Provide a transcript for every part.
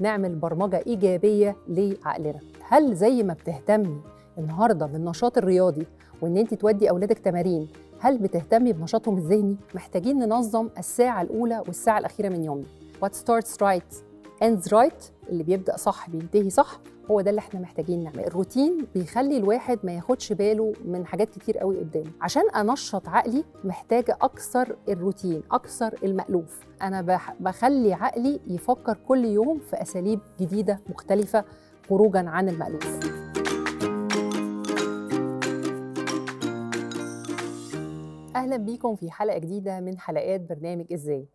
نعمل برمجه ايجابيه لعقلنا هل زي ما بتهتمي النهارده بالنشاط الرياضي وان انت تودي اولادك تمارين هل بتهتمي بنشاطهم الذهني محتاجين ننظم الساعه الاولى والساعه الاخيره من يومنا what starts right ends right اللي بيبدا صح بينتهي صح هو ده اللي احنا محتاجين نعمله الروتين بيخلي الواحد ما ياخدش باله من حاجات كتير قوي قدامه عشان انشط عقلي محتاجه اكثر الروتين اكثر المالوف انا بخلي عقلي يفكر كل يوم في اساليب جديده مختلفه خروجا عن المالوف اهلا بيكم في حلقه جديده من حلقات برنامج ازاي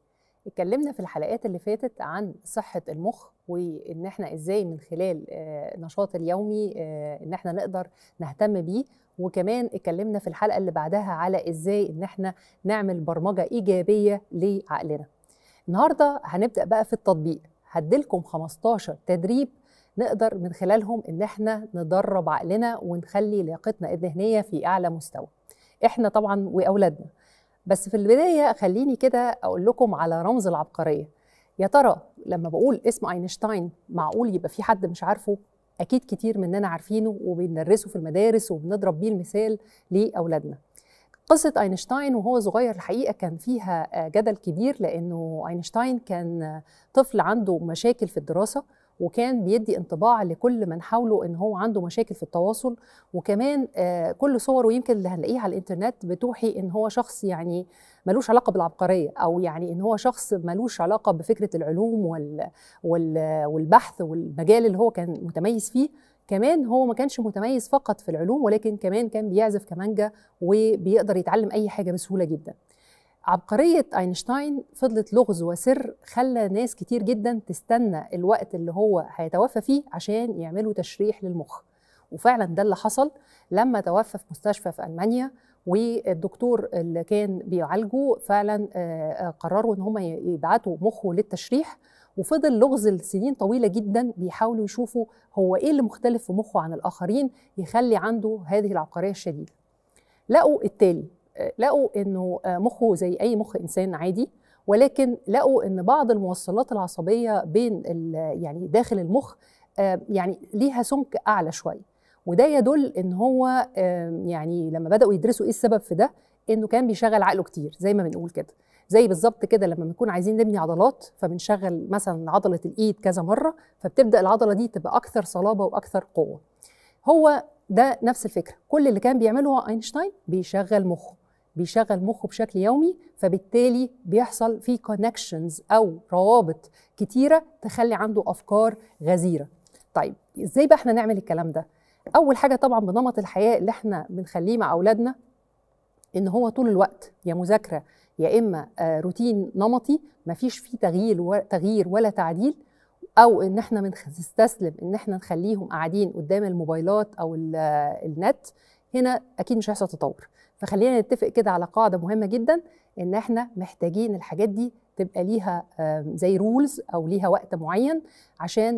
اتكلمنا في الحلقات اللي فاتت عن صحة المخ وان احنا ازاي من خلال النشاط آه، اليومي آه، ان احنا نقدر نهتم بيه وكمان اتكلمنا في الحلقة اللي بعدها على ازاي ان احنا نعمل برمجة ايجابية لعقلنا النهاردة هنبدأ بقى في التطبيق هديلكم 15 تدريب نقدر من خلالهم ان احنا ندرب عقلنا ونخلي لياقتنا الذهنية في اعلى مستوى احنا طبعا واولادنا بس في البدايه خليني كده اقول لكم على رمز العبقريه يا ترى لما بقول اسم اينشتاين معقول يبقى في حد مش عارفه اكيد كتير مننا عارفينه وبندرسه في المدارس وبنضرب بيه المثال لاولادنا قصة أينشتاين وهو صغير الحقيقة كان فيها جدل كبير لأنه أينشتاين كان طفل عنده مشاكل في الدراسة وكان بيدي انطباع لكل من حوله ان هو عنده مشاكل في التواصل وكمان آه، كل صوره يمكن اللي هنلاقيها على الانترنت بتوحي ان هو شخص يعني ملوش علاقه بالعبقريه او يعني ان هو شخص ملوش علاقه بفكره العلوم وال والبحث والمجال اللي هو كان متميز فيه كمان هو ما كانش متميز فقط في العلوم ولكن كمان كان بيعزف كمانجا وبيقدر يتعلم اي حاجه بسهوله جدا عبقرية أينشتاين فضلت لغز وسر خلى ناس كتير جدا تستنى الوقت اللي هو هيتوفى فيه عشان يعملوا تشريح للمخ وفعلا ده اللي حصل لما توفى في مستشفى في ألمانيا والدكتور اللي كان بيعالجه فعلا آه، آه، قرروا ان هم يبعتوا مخه للتشريح وفضل لغز لسنين طويله جدا بيحاولوا يشوفوا هو ايه اللي مختلف في مخه عن الاخرين يخلي عنده هذه العبقريه الشديده لقوا التالي لقوا انه آه، مخه زي اي مخ انسان عادي ولكن لقوا ان بعض الموصلات العصبيه بين يعني داخل المخ آه، يعني ليها سمك اعلى شويه وده يدل ان هو آه، يعني لما بداوا يدرسوا ايه السبب في ده انه كان بيشغل عقله كتير زي ما بنقول كده زي بالظبط كده لما بنكون عايزين نبني عضلات فبنشغل مثلا عضله الايد كذا مره فبتبدا العضله دي تبقى اكثر صلابه واكثر قوه هو ده نفس الفكره كل اللي كان بيعمله اينشتاين بيشغل مخه بيشغل مخه بشكل يومي فبالتالي بيحصل في كونكشنز او روابط كتيره تخلي عنده افكار غزيره طيب ازاي بقى احنا نعمل الكلام ده اول حاجه طبعا بنمط الحياه اللي احنا بنخليه مع اولادنا ان هو طول الوقت يا مذاكره يا اما آه، روتين نمطي مفيش فيه تغيير تغيير ولا تعديل او ان احنا بنستسلم ان احنا نخليهم قاعدين قدام الموبايلات او النت هنا اكيد مش هيحصل تطور فخلينا نتفق كده على قاعده مهمه جدا ان احنا محتاجين الحاجات دي تبقى ليها زي رولز او ليها وقت معين عشان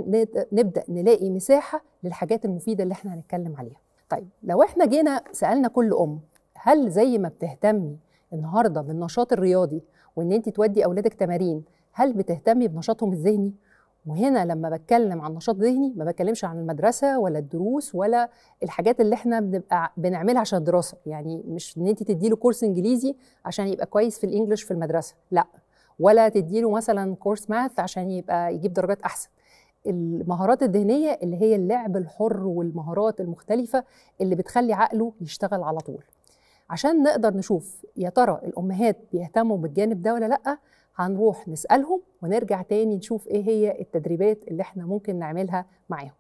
نبدا نلاقي مساحه للحاجات المفيده اللي احنا هنتكلم عليها طيب لو احنا جينا سالنا كل ام هل زي ما بتهتمي النهارده بالنشاط الرياضي وان انت تودي اولادك تمارين هل بتهتمي بنشاطهم الذهني وهنا لما بتكلم عن نشاط ذهني ما بتكلمش عن المدرسه ولا الدروس ولا الحاجات اللي احنا بنبقى بنعملها عشان الدراسه يعني مش ان انت تديله كورس انجليزي عشان يبقى كويس في الانجليش في المدرسه لا ولا تديله مثلا كورس ماث عشان يبقى يجيب درجات احسن المهارات الذهنيه اللي هي اللعب الحر والمهارات المختلفه اللي بتخلي عقله يشتغل على طول عشان نقدر نشوف يا ترى الامهات بيهتموا بالجانب ده ولا لا هنروح نسألهم ونرجع تاني نشوف إيه هي التدريبات اللي إحنا ممكن نعملها معاهم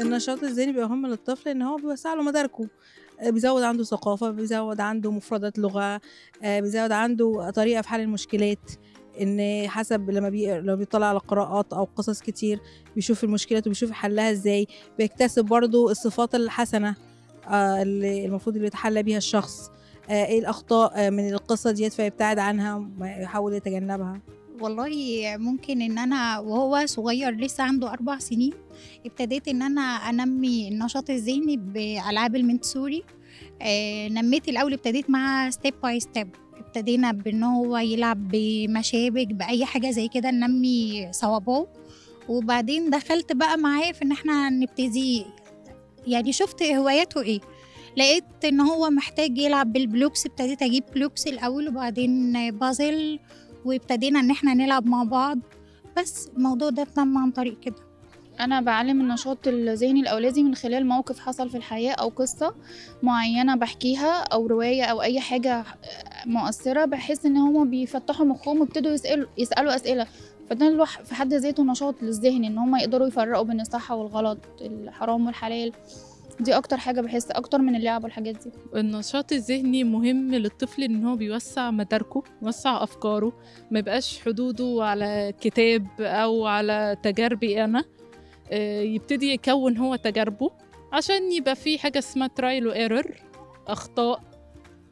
النشاط الذهني بيبقى مهم للطفل ان هو بيوسع له مداركه آه، بيزود عنده ثقافه بيزود عنده مفردات لغه آه، بيزود عنده طريقه في حل المشكلات ان حسب لما بي... لما بيطلع على قراءات او قصص كتير بيشوف المشكلات وبيشوف حلها ازاي بيكتسب برضو الصفات الحسنه آه، اللي المفروض اللي بيتحلى بيها الشخص آه، ايه الاخطاء آه، من القصه ديت فيبتعد عنها ويحاول يتجنبها والله ممكن ان انا وهو صغير لسه عنده اربع سنين ابتديت ان انا انمي النشاط الذهني بالعاب المنتسوري آه، نميت الاول ابتديت مع ستيب باي ستيب ابتدينا بان هو يلعب بمشابك باي حاجه زي كده ننمي صوابعه وبعدين دخلت بقى معاه في ان احنا نبتدي يعني شفت هواياته ايه لقيت ان هو محتاج يلعب بالبلوكس ابتديت اجيب بلوكس الاول وبعدين بازل وابتدينا ان احنا نلعب مع بعض بس الموضوع ده تم عن طريق كده انا بعلم النشاط الذهني الاولادي من خلال موقف حصل في الحياه او قصه معينه بحكيها او روايه او اي حاجه مؤثره بحس ان هما بيفتحوا مخهم ويبتدوا يسالوا يسالوا اسئله فده في حد ذاته نشاط للذهن ان هما يقدروا يفرقوا بين الصح والغلط الحرام والحلال دي اكتر حاجه بحس اكتر من اللعب والحاجات دي النشاط الذهني مهم للطفل ان هو بيوسع مداركه يوسع افكاره ما يبقاش حدوده على كتاب او على تجاربي انا آه، يبتدي يكون هو تجاربه عشان يبقى في حاجه اسمها ترايل وايرور اخطاء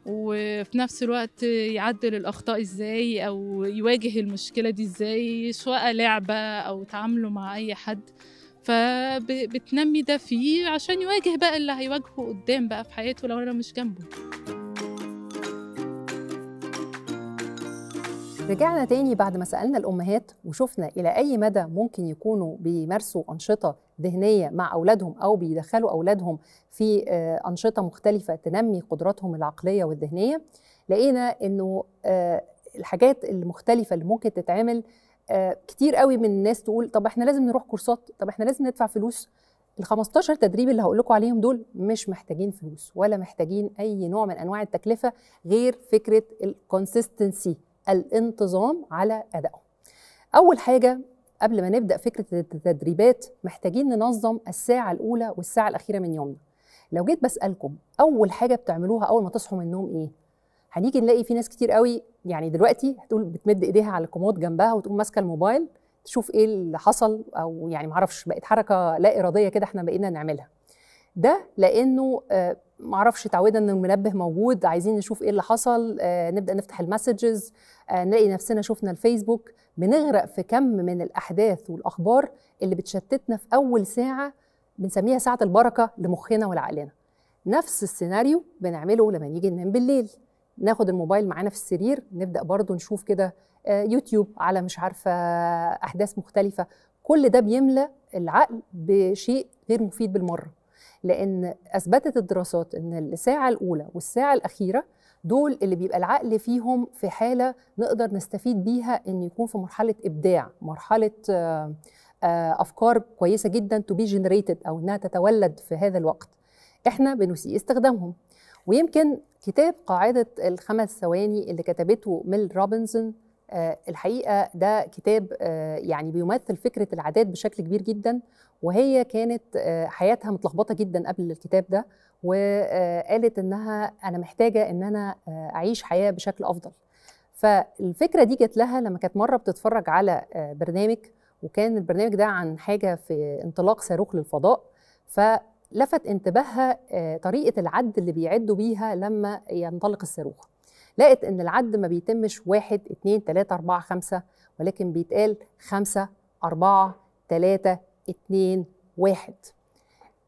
وفي نفس الوقت يعدل الأخطاء إزاي أو يواجه المشكلة دي إزاي سواء لعبة أو تعامله مع أي حد فبتنمي ده فيه عشان يواجه بقى اللي هيواجهه قدام بقى في حياته لو انا مش جنبه رجعنا تاني بعد ما سألنا الأمهات وشفنا إلى أي مدى ممكن يكونوا بيمارسوا أنشطة ذهنية مع أولادهم أو بيدخلوا أولادهم في آه، أنشطة مختلفة تنمي قدراتهم العقلية والذهنية لقينا إنه آه، الحاجات المختلفة اللي ممكن تتعمل آه، كتير قوي من الناس تقول طب احنا لازم نروح كورسات طب احنا لازم ندفع فلوس ال 15 تدريب اللي هقول لكم عليهم دول مش محتاجين فلوس ولا محتاجين اي نوع من انواع التكلفه غير فكره الكونسستنسي الانتظام على ادائهم اول حاجه قبل ما نبدا فكره التدريبات محتاجين ننظم الساعه الاولى والساعه الاخيره من يومنا لو جيت بسالكم اول حاجه بتعملوها اول ما تصحوا من النوم ايه هنيجي نلاقي في ناس كتير قوي يعني دلوقتي هتقول بتمد ايديها على الكومود جنبها وتقوم ماسكه الموبايل تشوف ايه اللي حصل او يعني معرفش بقت حركه لا اراديه كده احنا بقينا نعملها ده لانه آه، معرفش تعودنا ان المنبه موجود عايزين نشوف ايه اللي حصل آه، نبدا نفتح المسجز آه، نلاقي نفسنا شفنا الفيسبوك بنغرق في كم من الاحداث والاخبار اللي بتشتتنا في اول ساعه بنسميها ساعه البركه لمخنا ولعقلنا نفس السيناريو بنعمله لما نيجي ننام بالليل ناخد الموبايل معانا في السرير نبدا برضو نشوف كده آه، يوتيوب على مش عارفه احداث مختلفه كل ده بيملى العقل بشيء غير مفيد بالمره لان اثبتت الدراسات ان الساعه الاولى والساعه الاخيره دول اللي بيبقى العقل فيهم في حاله نقدر نستفيد بيها ان يكون في مرحله ابداع مرحله آه، آه، افكار كويسه جدا تو بي جنريتد او انها تتولد في هذا الوقت احنا بنسيء استخدامهم ويمكن كتاب قاعدة الخمس ثواني اللي كتبته ميل روبنسون آه، الحقيقة ده كتاب آه، يعني بيمثل فكرة العادات بشكل كبير جدا وهي كانت آه، حياتها متلخبطة جدا قبل الكتاب ده وقالت إنها أنا محتاجة إن أنا أعيش حياة بشكل أفضل فالفكرة دي جت لها لما كانت مرة بتتفرج على برنامج وكان البرنامج ده عن حاجة في انطلاق صاروخ للفضاء ف لفت انتباهها آه، طريقه العد اللي بيعدوا بيها لما ينطلق الصاروخ لقت ان العد ما بيتمش واحد اتنين تلاتة اربعة خمسة ولكن بيتقال خمسة اربعة تلاتة اتنين واحد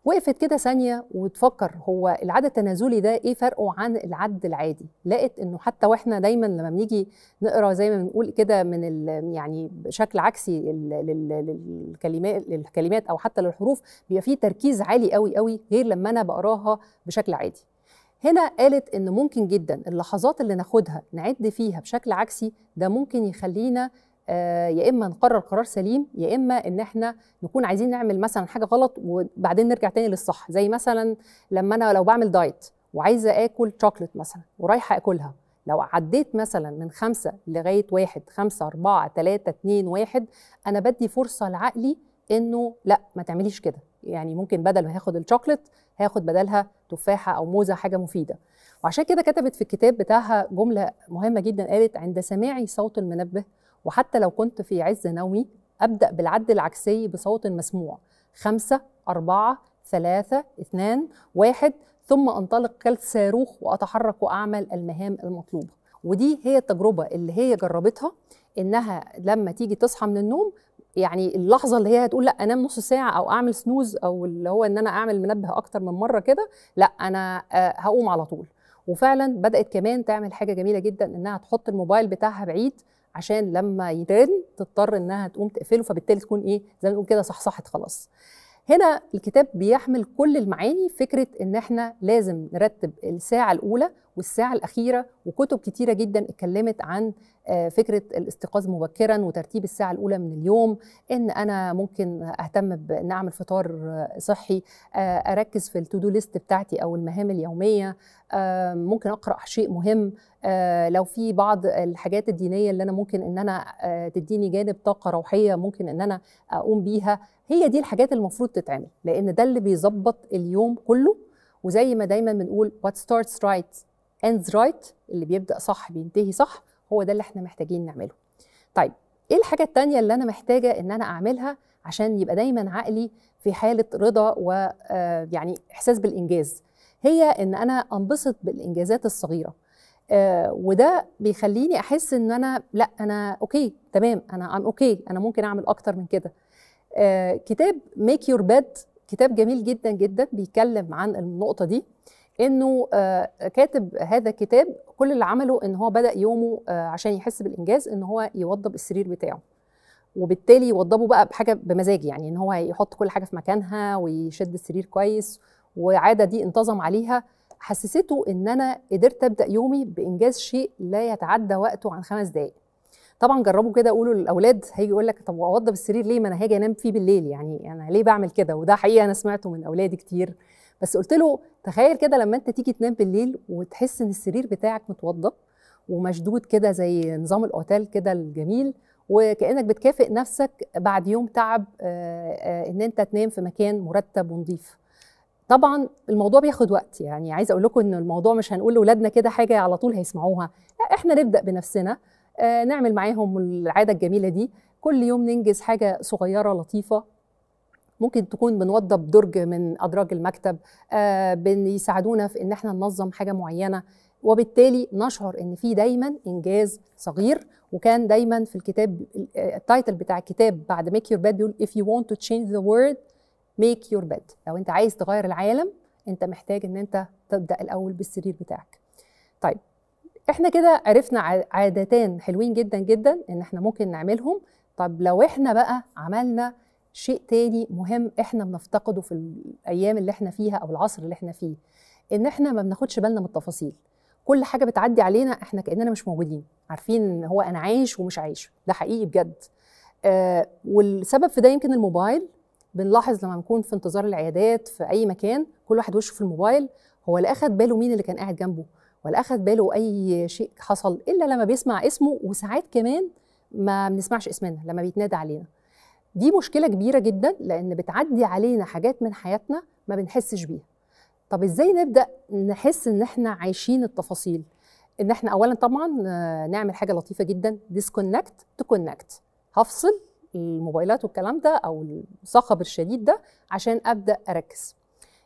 وقفت كده ثانيه وتفكر هو العد التنازلي ده ايه فرقه عن العد العادي لقت انه حتى واحنا دايما لما بنيجي نقرا زي ما بنقول كده من يعني بشكل عكسي للكلمات للكلمات او حتى للحروف بيبقى فيه تركيز عالي قوي قوي غير لما انا بقراها بشكل عادي هنا قالت ان ممكن جدا اللحظات اللي ناخدها نعد فيها بشكل عكسي ده ممكن يخلينا آه، يا اما نقرر قرار سليم يا اما ان احنا نكون عايزين نعمل مثلا حاجه غلط وبعدين نرجع تاني للصح زي مثلا لما انا لو بعمل دايت وعايزه اكل شوكليت مثلا ورايحه اكلها لو عديت مثلا من خمسة لغاية واحد خمسة أربعة تلاتة اتنين واحد أنا بدي فرصة لعقلي إنه لا ما تعمليش كده يعني ممكن بدل ما هاخد الشوكليت هاخد بدلها تفاحة أو موزة حاجة مفيدة وعشان كده كتبت في الكتاب بتاعها جملة مهمة جدا قالت عند سماعي صوت المنبه وحتى لو كنت في عز نومي أبدأ بالعد العكسي بصوت مسموع خمسة أربعة ثلاثة اثنان واحد ثم أنطلق كالصاروخ وأتحرك وأعمل المهام المطلوبة ودي هي التجربة اللي هي جربتها إنها لما تيجي تصحى من النوم يعني اللحظه اللي هي هتقول لا انام نص ساعه او اعمل سنوز او اللي هو ان انا اعمل منبه اكتر من مره كده لا انا آه، هقوم على طول وفعلا بدات كمان تعمل حاجه جميله جدا انها تحط الموبايل بتاعها بعيد عشان لما يترن تضطر انها تقوم تقفله فبالتالي تكون ايه زي ما نقول كده صحصحت خلاص هنا الكتاب بيحمل كل المعاني فكره ان احنا لازم نرتب الساعه الاولى والساعة الأخيرة وكتب كتيرة جدا اتكلمت عن آه، فكرة الاستيقاظ مبكرا وترتيب الساعة الأولى من اليوم إن أنا ممكن أهتم بأن أعمل فطار صحي آه، أركز في التودو ليست بتاعتي أو المهام اليومية آه، ممكن أقرأ شيء مهم لو في بعض الحاجات الدينية اللي أنا ممكن إن أنا تديني جانب طاقة روحية ممكن إن أنا أقوم بيها هي دي الحاجات المفروض تتعمل لأن ده اللي بيظبط اليوم كله وزي ما دايما بنقول what starts right ends right اللي بيبدا صح بينتهي صح هو ده اللي احنا محتاجين نعمله طيب ايه الحاجه الثانيه اللي انا محتاجه ان انا اعملها عشان يبقى دايما عقلي في حاله رضا ويعني آه، احساس بالانجاز هي ان انا انبسط بالانجازات الصغيره آه وده بيخليني احس ان انا لا انا اوكي تمام انا ام اوكي انا ممكن اعمل اكتر من كده آه كتاب ميك يور باد كتاب جميل جدا جدا بيتكلم عن النقطه دي انه آه، كاتب هذا الكتاب كل اللي عمله ان هو بدا يومه آه، عشان يحس بالانجاز ان هو يوضب السرير بتاعه وبالتالي يوضبه بقى بحاجه بمزاج يعني ان هو يحط كل حاجه في مكانها ويشد السرير كويس وعاده دي انتظم عليها حسسته ان انا قدرت ابدا يومي بانجاز شيء لا يتعدى وقته عن خمس دقائق طبعا جربوا كده قولوا للاولاد هيجي يقول لك طب اوضب السرير ليه ما انا هاجي انام فيه بالليل يعني انا ليه بعمل كده وده حقيقه انا سمعته من اولادي كتير بس قلت له تخيل كده لما انت تيجي تنام بالليل وتحس ان السرير بتاعك متوضب ومشدود كده زي نظام الاوتيل كده الجميل وكانك بتكافئ نفسك بعد يوم تعب آه، آه، ان انت تنام في مكان مرتب ونظيف طبعا الموضوع بياخد وقت يعني عايزه اقول لكم ان الموضوع مش هنقول لاولادنا كده حاجه على طول هيسمعوها لا احنا نبدا بنفسنا آه، نعمل معاهم العاده الجميله دي كل يوم ننجز حاجه صغيره لطيفه ممكن تكون بنوضب درج من ادراج المكتب آه، بيساعدونا في ان احنا ننظم حاجه معينه وبالتالي نشعر ان في دايما انجاز صغير وكان دايما في الكتاب التايتل بتاع الكتاب بعد ميك يور باد بيقول if you want to change the world make your bed لو انت عايز تغير العالم انت محتاج ان انت تبدا الاول بالسرير بتاعك طيب احنا كده عرفنا عادتين حلوين جدا جدا ان احنا ممكن نعملهم طب لو احنا بقى عملنا شيء تاني مهم احنا بنفتقده في الايام اللي احنا فيها او العصر اللي احنا فيه ان احنا ما بناخدش بالنا من التفاصيل كل حاجه بتعدي علينا احنا كاننا مش موجودين عارفين ان هو انا عايش ومش عايش ده حقيقي بجد آه والسبب في ده يمكن الموبايل بنلاحظ لما نكون في انتظار العيادات في اي مكان كل واحد وشه في الموبايل هو لا اخد باله مين اللي كان قاعد جنبه ولا اخد باله اي شيء حصل الا لما بيسمع اسمه وساعات كمان ما بنسمعش اسمنا لما بيتنادى علينا دي مشكلة كبيرة جدا لأن بتعدي علينا حاجات من حياتنا ما بنحسش بيها طب ازاي نبدأ نحس ان احنا عايشين التفاصيل ان احنا اولا طبعا آه، نعمل حاجة لطيفة جدا ديسكونكت تكونكت هفصل الموبايلات والكلام ده او الصخب الشديد ده عشان ابدا اركز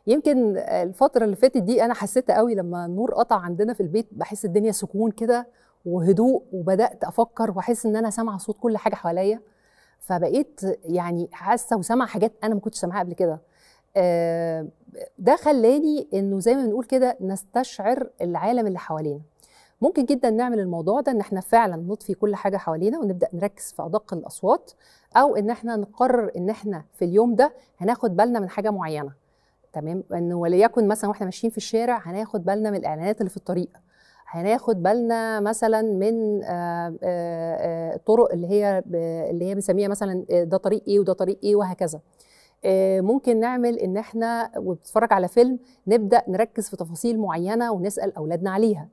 يمكن الفتره اللي فاتت دي انا حسيت قوي لما النور قطع عندنا في البيت بحس الدنيا سكون كده وهدوء وبدات افكر واحس ان انا سامعه صوت كل حاجه حواليا فبقيت يعني حاسه وسامعه حاجات انا ما كنتش سامعاها قبل كده آه، ده خلاني انه زي ما بنقول كده نستشعر العالم اللي حوالينا ممكن جدا نعمل الموضوع ده ان احنا فعلا نطفي كل حاجه حوالينا ونبدا نركز في ادق الاصوات او ان احنا نقرر ان احنا في اليوم ده هناخد بالنا من حاجه معينه تمام انه وليكن مثلا واحنا ماشيين في الشارع هناخد بالنا من الاعلانات اللي في الطريق هناخد بالنا مثلا من الطرق آه، آه، آه، اللي هي اللي هي بنسميها مثلا ده طريق ايه وده طريق ايه وهكذا ممكن نعمل ان احنا وبتتفرج على فيلم نبدا نركز في تفاصيل معينه ونسال اولادنا عليها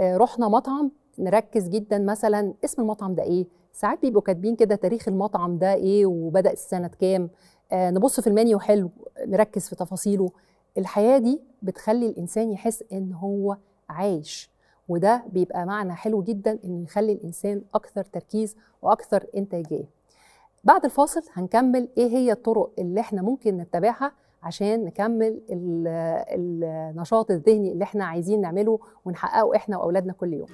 رحنا مطعم نركز جدا مثلا اسم المطعم ده ايه ساعات بيبقوا كاتبين كده تاريخ المطعم ده ايه وبدا السنه كام نبص في المنيو حلو نركز في تفاصيله الحياه دي بتخلي الانسان يحس ان هو عايش وده بيبقى معنى حلو جدا انه يخلي الانسان اكثر تركيز واكثر انتاجيه بعد الفاصل هنكمل ايه هي الطرق اللي احنا ممكن نتبعها عشان نكمل النشاط الذهني اللي احنا عايزين نعمله ونحققه احنا واولادنا كل يوم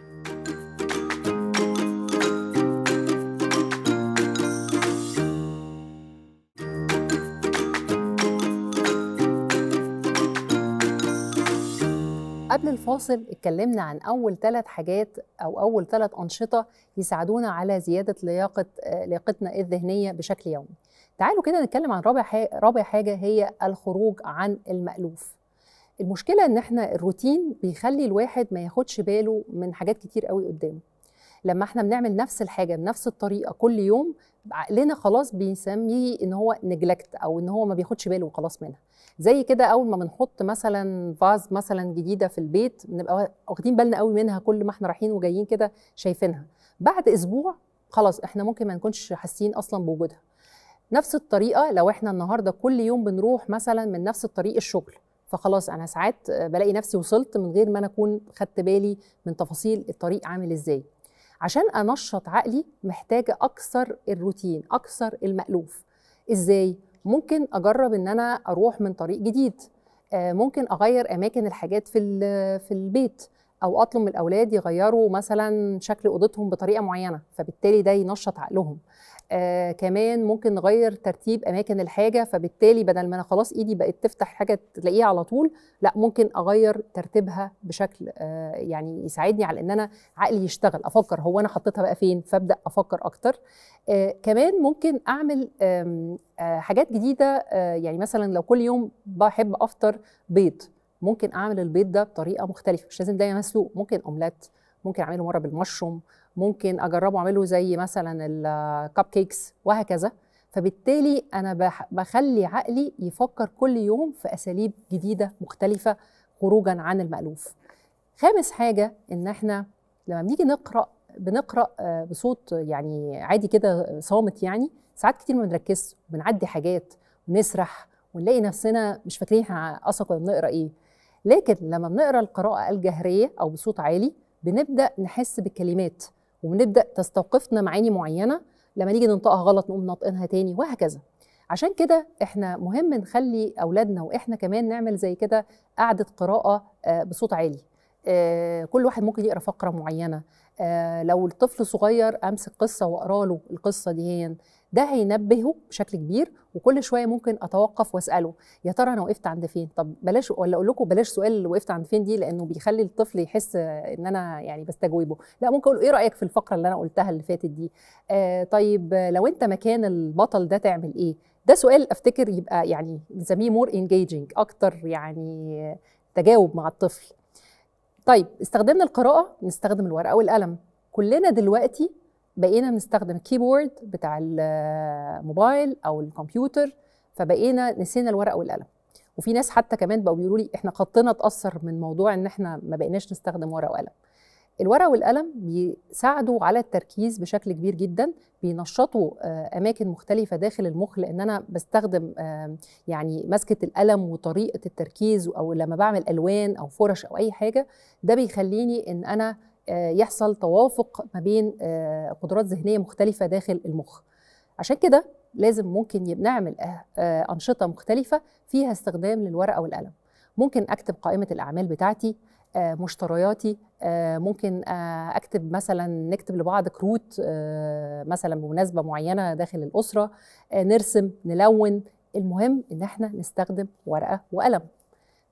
الفاصل اتكلمنا عن اول ثلاث حاجات او اول ثلاث انشطه يساعدونا على زياده لياقه آه، لياقتنا الذهنيه بشكل يومي تعالوا كده نتكلم عن رابع حاجة رابع حاجه هي الخروج عن المالوف المشكله ان احنا الروتين بيخلي الواحد ما ياخدش باله من حاجات كتير قوي قدامه لما احنا بنعمل نفس الحاجه بنفس الطريقه كل يوم عقلنا خلاص بيسميه ان هو نجلكت او ان هو ما بياخدش باله وخلاص منها زي كده اول ما بنحط مثلا فاز مثلا جديده في البيت بنبقى واخدين بالنا قوي منها كل ما احنا رايحين وجايين كده شايفينها بعد اسبوع خلاص احنا ممكن ما نكونش حاسين اصلا بوجودها نفس الطريقه لو احنا النهارده كل يوم بنروح مثلا من نفس الطريق الشغل فخلاص انا ساعات بلاقي نفسي وصلت من غير ما انا اكون خدت بالي من تفاصيل الطريق عامل ازاي عشان انشط عقلي محتاجه اكثر الروتين اكثر المالوف ازاي ممكن اجرب ان انا اروح من طريق جديد آه، ممكن اغير اماكن الحاجات في في البيت او اطلب من الاولاد يغيروا مثلا شكل اوضتهم بطريقه معينه فبالتالي ده ينشط عقلهم آه كمان ممكن نغير ترتيب اماكن الحاجه فبالتالي بدل ما انا خلاص ايدي بقت تفتح حاجه تلاقيها على طول لا ممكن اغير ترتيبها بشكل آه يعني يساعدني على ان انا عقلي يشتغل افكر هو انا حطيتها بقى فين فابدا افكر اكتر آه كمان ممكن اعمل آه حاجات جديده آه يعني مثلا لو كل يوم بحب افطر بيض ممكن اعمل البيض ده بطريقه مختلفه مش لازم دايما مسلوق ممكن اومليت ممكن اعمله مره بالمشروم ممكن اجربه اعمله زي مثلا الكب كيكس وهكذا فبالتالي انا بخلي عقلي يفكر كل يوم في اساليب جديده مختلفه خروجا عن المالوف خامس حاجه ان احنا لما بنيجي نقرا بنقرا آه، بصوت يعني عادي كده صامت يعني ساعات كتير ما بنركزش بنعدي حاجات ونسرح ونلاقي نفسنا مش فاكرين احنا اصلا كنا بنقرا ايه لكن لما بنقرا القراءه الجهريه او بصوت عالي بنبدا نحس بالكلمات وبنبدا تستوقفنا معاني معينه لما نيجي ننطقها غلط نقوم ناطقينها تاني وهكذا عشان كده احنا مهم نخلي اولادنا واحنا كمان نعمل زي كده قعده قراءه آه، بصوت عالي آه، كل واحد ممكن يقرا فقره معينه آه، لو الطفل صغير امسك قصه واقرا له القصه دي ده هينبهه بشكل كبير وكل شويه ممكن اتوقف واساله يا ترى انا وقفت عند فين طب بلاش ولا اقول لكم بلاش سؤال وقفت عند فين دي لانه بيخلي الطفل يحس ان انا يعني بستجوبه لا ممكن اقول ايه رايك في الفقره اللي انا قلتها اللي فاتت دي آه طيب لو انت مكان البطل ده تعمل ايه ده سؤال افتكر يبقى يعني بنسميه مور انجيجنج اكتر يعني تجاوب مع الطفل طيب استخدمنا القراءه نستخدم الورقه والقلم كلنا دلوقتي بقينا بنستخدم الكيبورد بتاع الموبايل او الكمبيوتر فبقينا نسينا الورقه والقلم وفي ناس حتى كمان بقوا بيقولوا لي احنا خطنا اتاثر من موضوع ان احنا ما بقيناش نستخدم ورقه وقلم الورقه والقلم بيساعدوا على التركيز بشكل كبير جدا بينشطوا آه، اماكن مختلفه داخل المخ لان انا بستخدم يعني مسكه القلم وطريقه التركيز او لما بعمل الوان او فرش او اي حاجه ده بيخليني ان انا آه، يحصل توافق ما بين آه، قدرات ذهنيه مختلفه داخل المخ عشان كده لازم ممكن نعمل آه، انشطه مختلفه فيها استخدام للورقه والقلم ممكن اكتب قائمه الاعمال بتاعتي مشترياتي ممكن اكتب مثلا نكتب لبعض كروت مثلا بمناسبه معينه داخل الاسره نرسم نلون المهم ان احنا نستخدم ورقه وقلم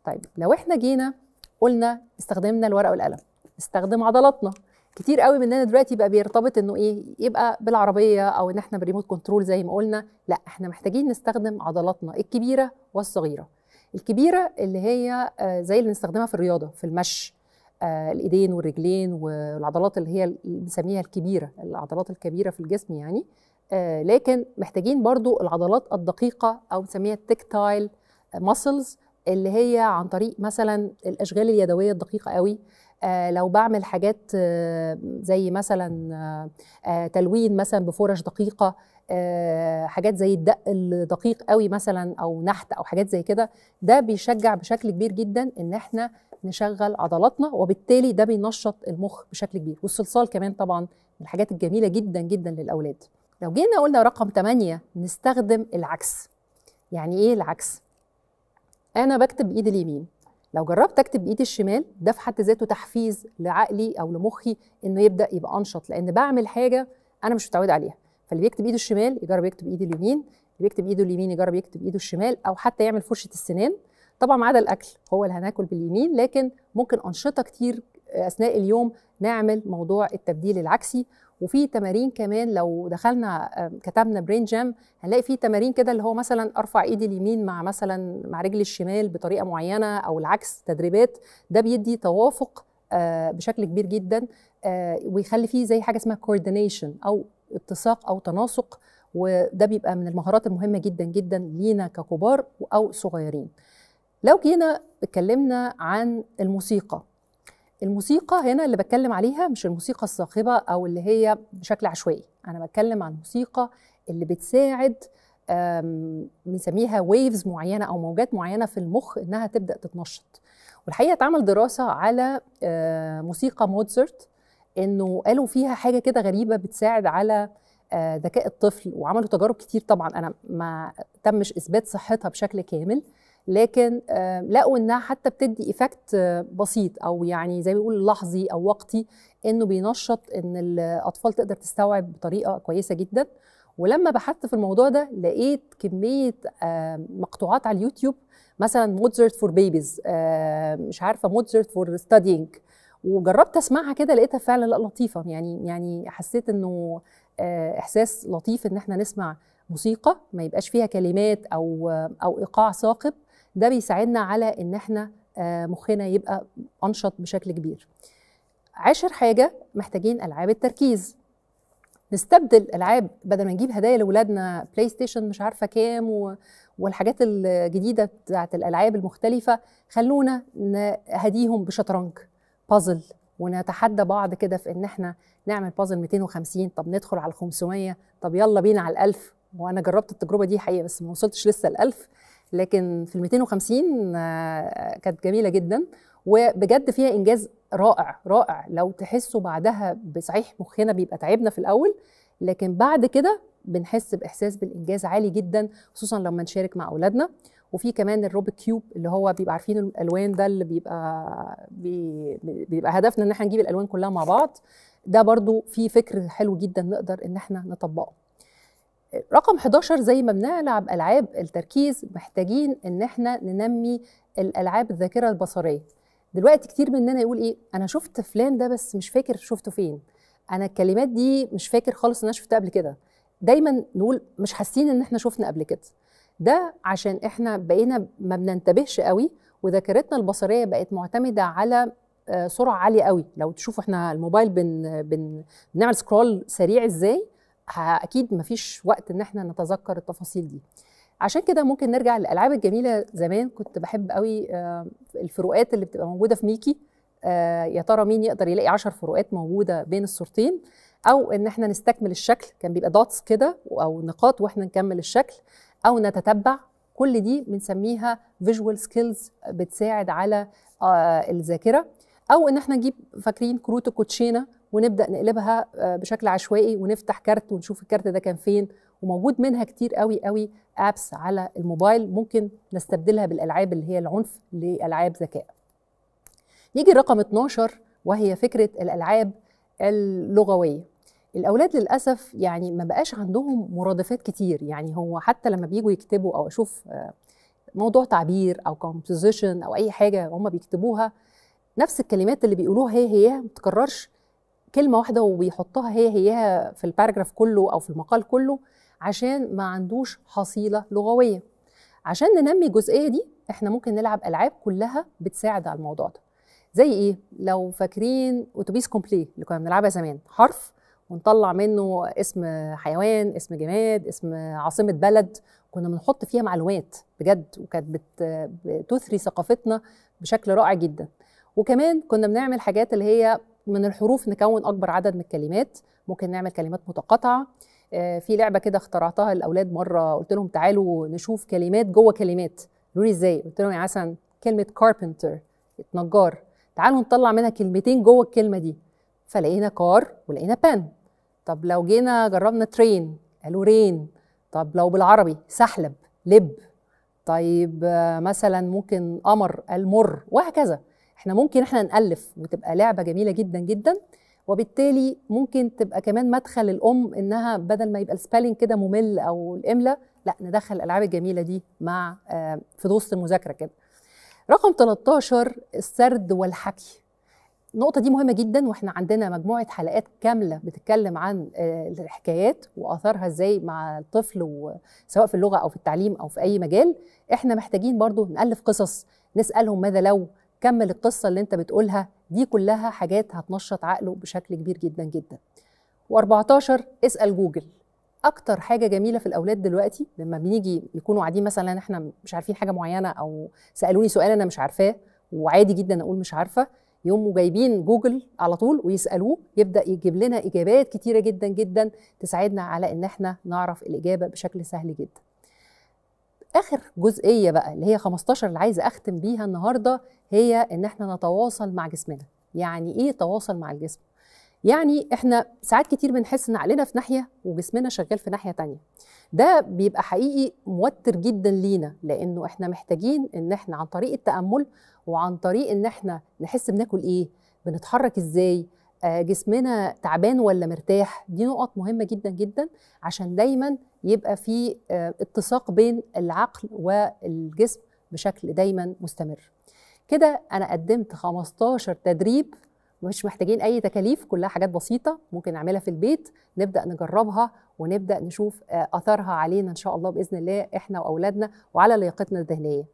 طيب لو احنا جينا قلنا استخدمنا الورقه والقلم نستخدم عضلاتنا كتير قوي مننا دلوقتي بقى بيرتبط انه ايه يبقى بالعربيه او ان احنا بريموت كنترول زي ما قلنا لا احنا محتاجين نستخدم عضلاتنا الكبيره والصغيره الكبيره اللي هي آه، زي اللي بنستخدمها في الرياضه في المشي آه، الايدين والرجلين والعضلات اللي هي بنسميها الكبيره العضلات الكبيره في الجسم يعني آه، لكن محتاجين برضو العضلات الدقيقه او بنسميها التكتايل ماسلز اللي هي عن طريق مثلا الاشغال اليدويه الدقيقه قوي آه، لو بعمل حاجات آه، زي مثلا آه، تلوين مثلا بفرش دقيقه حاجات زي الدق الدقيق قوي مثلا او نحت او حاجات زي كده ده بيشجع بشكل كبير جدا ان احنا نشغل عضلاتنا وبالتالي ده بينشط المخ بشكل كبير والصلصال كمان طبعا من الحاجات الجميله جدا جدا للاولاد لو جينا قلنا رقم 8 نستخدم العكس يعني ايه العكس انا بكتب بايدي اليمين لو جربت اكتب بايدي الشمال ده في حد ذاته تحفيز لعقلي او لمخي انه يبدا يبقى انشط لان بعمل حاجه انا مش متعود عليها فاللي بيكتب ايده الشمال يجرب يكتب ايده اليمين اللي بيكتب ايده اليمين يجرب يكتب ايده الشمال او حتى يعمل فرشه السنان طبعا ما عدا الاكل هو اللي هناكل باليمين لكن ممكن انشطه كتير اثناء اليوم نعمل موضوع التبديل العكسي وفي تمارين كمان لو دخلنا كتبنا برين جام هنلاقي في تمارين كده اللي هو مثلا ارفع ايدي اليمين مع مثلا مع رجلي الشمال بطريقه معينه او العكس تدريبات ده بيدي توافق آه، بشكل كبير جدا آه، ويخلي فيه زي حاجه اسمها كوردينيشن او اتساق او تناسق وده بيبقى من المهارات المهمه جدا جدا لينا ككبار او صغيرين لو جينا اتكلمنا عن الموسيقى الموسيقى هنا اللي بتكلم عليها مش الموسيقى الصاخبه او اللي هي بشكل عشوائي انا بتكلم عن الموسيقى اللي بتساعد بنسميها ويفز معينه او موجات معينه في المخ انها تبدا تتنشط والحقيقه اتعمل دراسه على آه، موسيقى موزارت انه قالوا فيها حاجه كده غريبه بتساعد على آه، ذكاء الطفل وعملوا تجارب كتير طبعا انا ما تمش اثبات صحتها بشكل كامل لكن لقوا انها حتى بتدي ايفكت بسيط او يعني زي ما بيقول لحظي او وقتي انه بينشط ان الاطفال تقدر تستوعب بطريقه كويسه جدا ولما بحثت في الموضوع ده لقيت كميه مقطوعات على اليوتيوب مثلا موتزرت فور بيبيز مش عارفه موتزرت فور ستادينج وجربت اسمعها كده لقيتها فعلا لا لطيفه يعني يعني حسيت انه آه، احساس لطيف ان احنا نسمع موسيقى ما يبقاش فيها كلمات او او ايقاع ثاقب ده بيساعدنا على ان احنا آه، مخنا يبقى انشط بشكل كبير عاشر حاجه محتاجين العاب التركيز نستبدل العاب بدل ما نجيب هدايا لاولادنا بلاي ستيشن مش عارفه كام و... والحاجات الجديده بتاعت الالعاب المختلفه خلونا نهديهم بشطرنج بازل ونتحدى بعض كده في ان احنا نعمل بازل 250 طب ندخل على 500 طب يلا بينا على ال1000 وانا جربت التجربه دي حقيقه بس ما وصلتش لسه ال1000 لكن في ال 250 آه، كانت جميله جدا وبجد فيها انجاز رائع رائع لو تحسوا بعدها بصحيح مخنا بيبقى تعبنا في الاول لكن بعد كده بنحس باحساس بالانجاز عالي جدا خصوصا لما نشارك مع اولادنا وفي كمان الروبيك كيوب اللي هو بيبقى عارفين الالوان ده اللي بيبقى بي بيبقى هدفنا ان احنا نجيب الالوان كلها مع بعض ده برضو في فكر حلو جدا نقدر ان احنا نطبقه رقم 11 زي ما بنلعب العاب التركيز محتاجين ان احنا ننمي الالعاب الذاكره البصريه دلوقتي كتير مننا يقول ايه انا شفت فلان ده بس مش فاكر شفته فين انا الكلمات دي مش فاكر خالص ان انا شفتها قبل كده دايما نقول مش حاسين ان احنا شفنا قبل كده ده عشان احنا بقينا ما بننتبهش قوي وذاكرتنا البصريه بقت معتمده على آه، سرعه عاليه قوي لو تشوفوا احنا الموبايل بن بن بنعمل سكرول سريع ازاي اكيد مفيش وقت ان احنا نتذكر التفاصيل دي عشان كده ممكن نرجع للالعاب الجميله زمان كنت بحب قوي آه، الفروقات اللي بتبقى موجوده في ميكي آه، يا ترى مين يقدر يلاقي 10 فروقات موجوده بين الصورتين او ان احنا نستكمل الشكل كان بيبقى دوتس كده او نقاط واحنا نكمل الشكل او نتتبع كل دي بنسميها فيجوال سكيلز بتساعد على آه، الذاكره او ان احنا نجيب فاكرين كروت الكوتشينه ونبدا نقلبها آه، بشكل عشوائي ونفتح كارت ونشوف الكارت ده كان فين وموجود منها كتير قوي قوي ابس على الموبايل ممكن نستبدلها بالالعاب اللي هي العنف لالعاب ذكاء يجي رقم 12 وهي فكره الالعاب اللغويه الاولاد للاسف يعني ما بقاش عندهم مرادفات كتير يعني هو حتى لما بييجوا يكتبوا او اشوف آه، موضوع تعبير او كومبوزيشن او اي حاجه هم بيكتبوها نفس الكلمات اللي بيقولوها هي هي ما بتتكررش كلمه واحده وبيحطها هي هي في الباراجراف كله او في المقال كله عشان ما عندوش حصيله لغويه عشان ننمي الجزئيه دي احنا ممكن نلعب العاب كلها بتساعد على الموضوع ده زي ايه لو فاكرين اتوبيس كومبلي اللي كنا بنلعبها زمان حرف ونطلع منه اسم حيوان اسم جماد اسم عاصمه بلد كنا بنحط فيها معلومات بجد وكانت بتثري ثقافتنا بشكل رائع جدا وكمان كنا بنعمل حاجات اللي هي من الحروف نكون اكبر عدد من الكلمات ممكن نعمل كلمات متقاطعه آه، في لعبه كده اخترعتها للاولاد مره قلت لهم تعالوا نشوف كلمات جوه كلمات قالوا لي ازاي قلت لهم يا يعني حسن كلمه كاربنتر نجار تعالوا نطلع منها كلمتين جوه الكلمه دي فلقينا كار ولقينا بان طب لو جينا جربنا ترين قالوا رين طب لو بالعربي سحلب لب طيب آه، مثلا ممكن قمر المر وهكذا احنا ممكن احنا نالف وتبقى لعبه جميله جدا جدا وبالتالي ممكن تبقى كمان مدخل الام انها بدل ما يبقى السبelling كده ممل او الاملا لا ندخل الالعاب الجميله دي مع آه، في وسط المذاكره كده رقم 13 السرد والحكي النقطه دي مهمه جدا واحنا عندنا مجموعه حلقات كامله بتتكلم عن آه، الحكايات واثارها ازاي مع الطفل سواء في اللغه او في التعليم او في اي مجال احنا محتاجين برضو نالف قصص نسالهم ماذا لو كمل القصه اللي انت بتقولها دي كلها حاجات هتنشط عقله بشكل كبير جدا جدا و14 اسال جوجل اكتر حاجه جميله في الاولاد دلوقتي لما بنيجي يكونوا قاعدين مثلا احنا مش عارفين حاجه معينه او سالوني سؤال انا مش عارفاه وعادي جدا اقول مش عارفه يقوموا جايبين جوجل على طول ويسالوه يبدا يجيب لنا اجابات كتيره جدا جدا تساعدنا على ان احنا نعرف الاجابه بشكل سهل جدا اخر جزئيه بقى اللي هي 15 اللي عايزه اختم بيها النهارده هي ان احنا نتواصل مع جسمنا يعني ايه تواصل مع الجسم يعني احنا ساعات كتير بنحس ان عقلنا في ناحيه وجسمنا شغال في ناحيه تانية ده بيبقى حقيقي موتر جدا لينا لانه احنا محتاجين ان احنا عن طريق التامل وعن طريق ان احنا نحس بناكل ايه بنتحرك ازاي آه، جسمنا تعبان ولا مرتاح دي نقط مهمة جدا جدا عشان دايما يبقى في آه، اتساق بين العقل والجسم بشكل دايما مستمر كده أنا قدمت 15 تدريب مش محتاجين أي تكاليف كلها حاجات بسيطة ممكن نعملها في البيت نبدأ نجربها ونبدأ نشوف آه، أثرها علينا إن شاء الله بإذن الله إحنا وأولادنا وعلى لياقتنا الذهنية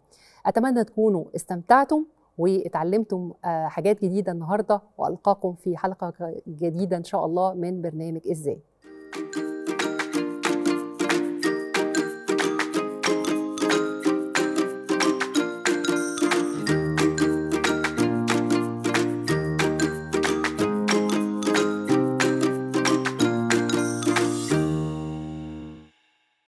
أتمنى تكونوا استمتعتم واتعلمتم آه، حاجات جديدة النهاردة وألقاكم في حلقة جديدة إن شاء الله من برنامج إزاي